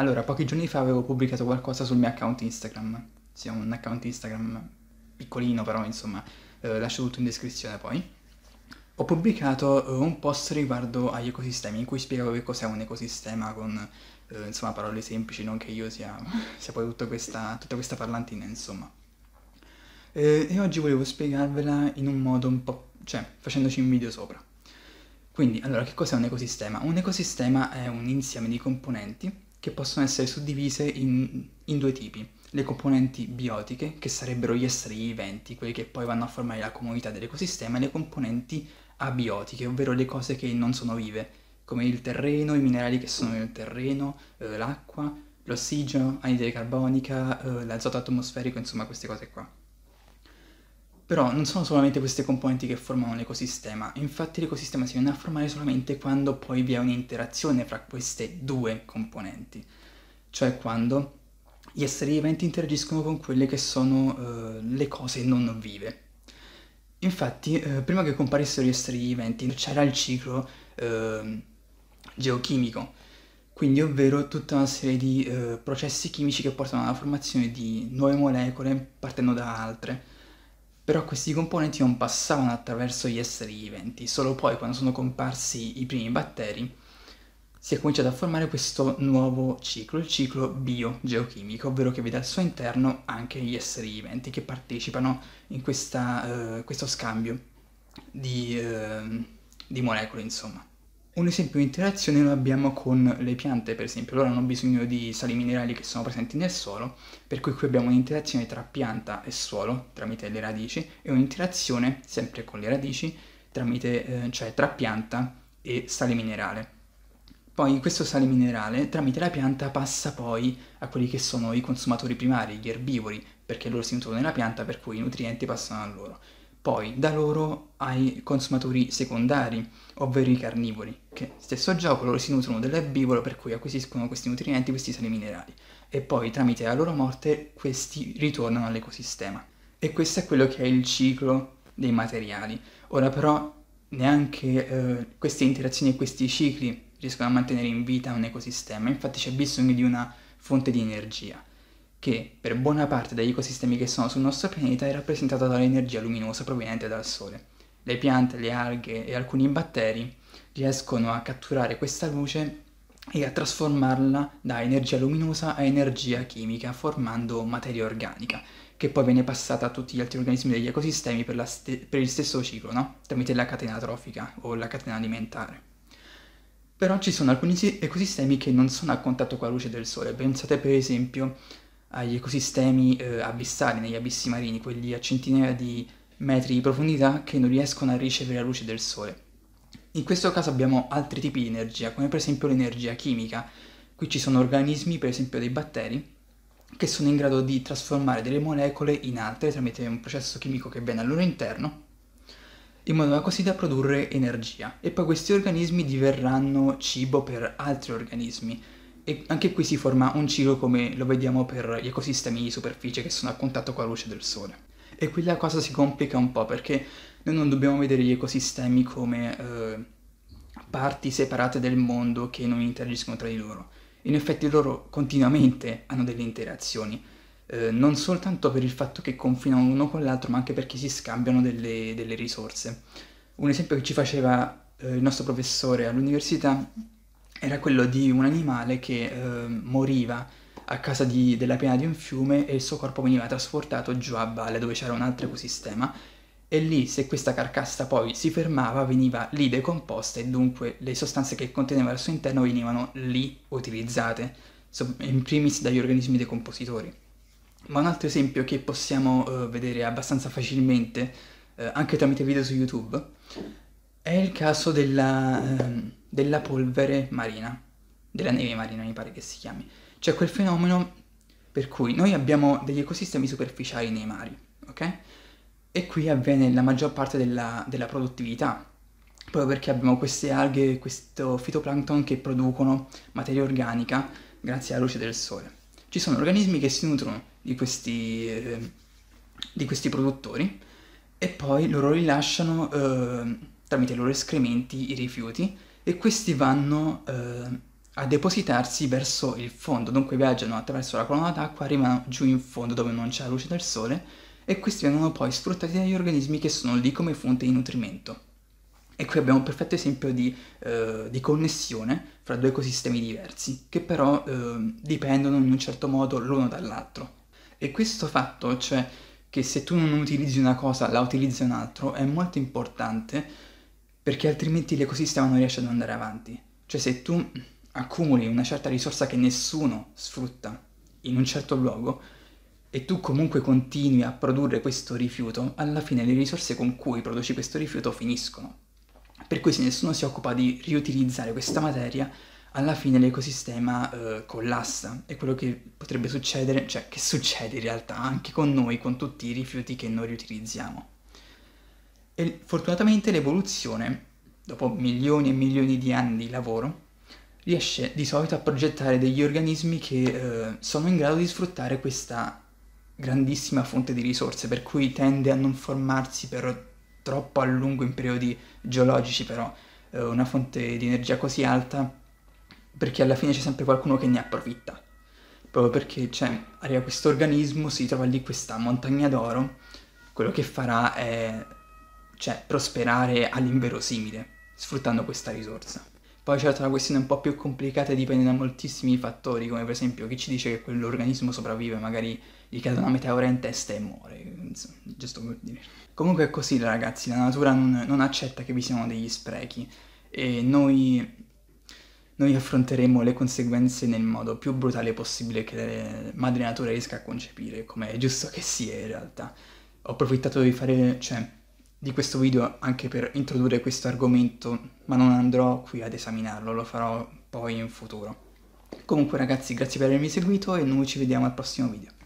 Allora, pochi giorni fa avevo pubblicato qualcosa sul mio account Instagram. Sì, ho un account Instagram piccolino, però insomma, eh, lascio tutto in descrizione poi. Ho pubblicato eh, un post riguardo agli ecosistemi, in cui spiegavo che cos'è un ecosistema con, eh, insomma, parole semplici, non che io sia, sia poi tutta questa, tutta questa parlantina, insomma. Eh, e oggi volevo spiegarvela in un modo un po', cioè, facendoci un video sopra. Quindi, allora, che cos'è un ecosistema? Un ecosistema è un insieme di componenti che possono essere suddivise in, in due tipi. Le componenti biotiche, che sarebbero gli esseri viventi, quelli che poi vanno a formare la comunità dell'ecosistema, e le componenti abiotiche, ovvero le cose che non sono vive, come il terreno, i minerali che sono nel terreno, eh, l'acqua, l'ossigeno, anidride carbonica, eh, l'azoto atmosferico, insomma queste cose qua. Però non sono solamente queste componenti che formano l'ecosistema, infatti l'ecosistema si viene a formare solamente quando poi vi è un'interazione fra queste due componenti, cioè quando gli esseri viventi interagiscono con quelle che sono eh, le cose non vive. Infatti, eh, prima che comparissero gli esseri viventi c'era il ciclo eh, geochimico, quindi ovvero tutta una serie di eh, processi chimici che portano alla formazione di nuove molecole partendo da altre però questi componenti non passavano attraverso gli esseri viventi, solo poi quando sono comparsi i primi batteri si è cominciato a formare questo nuovo ciclo, il ciclo biogeochimico, ovvero che vede al suo interno anche gli esseri viventi che partecipano in questa, uh, questo scambio di, uh, di molecole, insomma un esempio di interazione noi abbiamo con le piante, per esempio. Loro hanno bisogno di sali minerali che sono presenti nel suolo, per cui qui abbiamo un'interazione tra pianta e suolo tramite le radici e un'interazione sempre con le radici tramite, eh, cioè tra pianta e sale minerale. Poi questo sale minerale tramite la pianta passa poi a quelli che sono i consumatori primari, gli erbivori, perché loro si nutrono nella pianta, per cui i nutrienti passano a loro poi da loro ai consumatori secondari, ovvero i carnivori, che stesso gioco loro si nutrono dell'erbivoro per cui acquisiscono questi nutrienti, questi sali minerali, e poi tramite la loro morte questi ritornano all'ecosistema. E questo è quello che è il ciclo dei materiali. Ora però neanche eh, queste interazioni e questi cicli riescono a mantenere in vita un ecosistema, infatti c'è bisogno di una fonte di energia che per buona parte degli ecosistemi che sono sul nostro pianeta è rappresentata dall'energia luminosa proveniente dal Sole. Le piante, le alghe e alcuni batteri riescono a catturare questa luce e a trasformarla da energia luminosa a energia chimica formando materia organica che poi viene passata a tutti gli altri organismi degli ecosistemi per, ste- per il stesso ciclo, no? tramite la catena trofica o la catena alimentare. Però ci sono alcuni ecosistemi che non sono a contatto con la luce del sole, pensate per esempio agli ecosistemi eh, abissali, negli abissi marini, quelli a centinaia di metri di profondità che non riescono a ricevere la luce del sole. In questo caso abbiamo altri tipi di energia, come per esempio l'energia chimica. Qui ci sono organismi, per esempio dei batteri, che sono in grado di trasformare delle molecole in altre tramite un processo chimico che viene al loro interno, in modo da così da produrre energia. E poi questi organismi diverranno cibo per altri organismi, e anche qui si forma un ciclo come lo vediamo per gli ecosistemi di superficie che sono a contatto con la luce del sole. E qui la cosa si complica un po' perché noi non dobbiamo vedere gli ecosistemi come eh, parti separate del mondo che non interagiscono tra di loro. In effetti loro continuamente hanno delle interazioni, eh, non soltanto per il fatto che confinano l'uno con l'altro, ma anche perché si scambiano delle, delle risorse. Un esempio che ci faceva eh, il nostro professore all'università era quello di un animale che eh, moriva a causa di, della piena di un fiume e il suo corpo veniva trasportato giù a valle dove c'era un altro ecosistema e lì se questa carcassa poi si fermava veniva lì decomposta e dunque le sostanze che conteneva al suo interno venivano lì utilizzate, in primis dagli organismi decompositori. Ma un altro esempio che possiamo eh, vedere abbastanza facilmente, eh, anche tramite video su YouTube, è il caso della... Ehm, della polvere marina, della neve marina mi pare che si chiami. Cioè quel fenomeno per cui noi abbiamo degli ecosistemi superficiali nei mari, ok? E qui avviene la maggior parte della, della produttività, proprio perché abbiamo queste alghe, questo fitoplancton che producono materia organica grazie alla luce del sole. Ci sono organismi che si nutrono di questi, eh, di questi produttori e poi loro rilasciano eh, tramite i loro escrementi i rifiuti e questi vanno eh, a depositarsi verso il fondo, dunque viaggiano attraverso la colonna d'acqua, arrivano giù in fondo dove non c'è la luce del sole e questi vengono poi sfruttati dagli organismi che sono lì come fonte di nutrimento. E qui abbiamo un perfetto esempio di, eh, di connessione fra due ecosistemi diversi, che però eh, dipendono in un certo modo l'uno dall'altro. E questo fatto, cioè che se tu non utilizzi una cosa la utilizzi un'altra, è molto importante perché altrimenti l'ecosistema non riesce ad andare avanti. Cioè se tu accumuli una certa risorsa che nessuno sfrutta in un certo luogo e tu comunque continui a produrre questo rifiuto, alla fine le risorse con cui produci questo rifiuto finiscono. Per cui se nessuno si occupa di riutilizzare questa materia, alla fine l'ecosistema eh, collassa e quello che potrebbe succedere, cioè che succede in realtà anche con noi, con tutti i rifiuti che noi riutilizziamo. E fortunatamente l'evoluzione, dopo milioni e milioni di anni di lavoro, riesce di solito a progettare degli organismi che eh, sono in grado di sfruttare questa grandissima fonte di risorse, per cui tende a non formarsi per troppo a lungo in periodi geologici, però eh, una fonte di energia così alta, perché alla fine c'è sempre qualcuno che ne approfitta. Proprio perché cioè, arriva questo organismo, si trova lì questa montagna d'oro, quello che farà è cioè prosperare all'inverosimile, sfruttando questa risorsa. Poi c'è la questione un po' più complicata e dipende da moltissimi fattori, come per esempio chi ci dice che quell'organismo sopravvive, magari gli cade una meteora in testa e muore, insomma, giusto per dire. Comunque è così ragazzi, la natura non, non accetta che vi siano degli sprechi e noi noi affronteremo le conseguenze nel modo più brutale possibile che madre natura riesca a concepire, come è giusto che sia in realtà. Ho approfittato di fare, cioè, di questo video anche per introdurre questo argomento, ma non andrò qui ad esaminarlo, lo farò poi in futuro. Comunque ragazzi, grazie per avermi seguito e noi ci vediamo al prossimo video.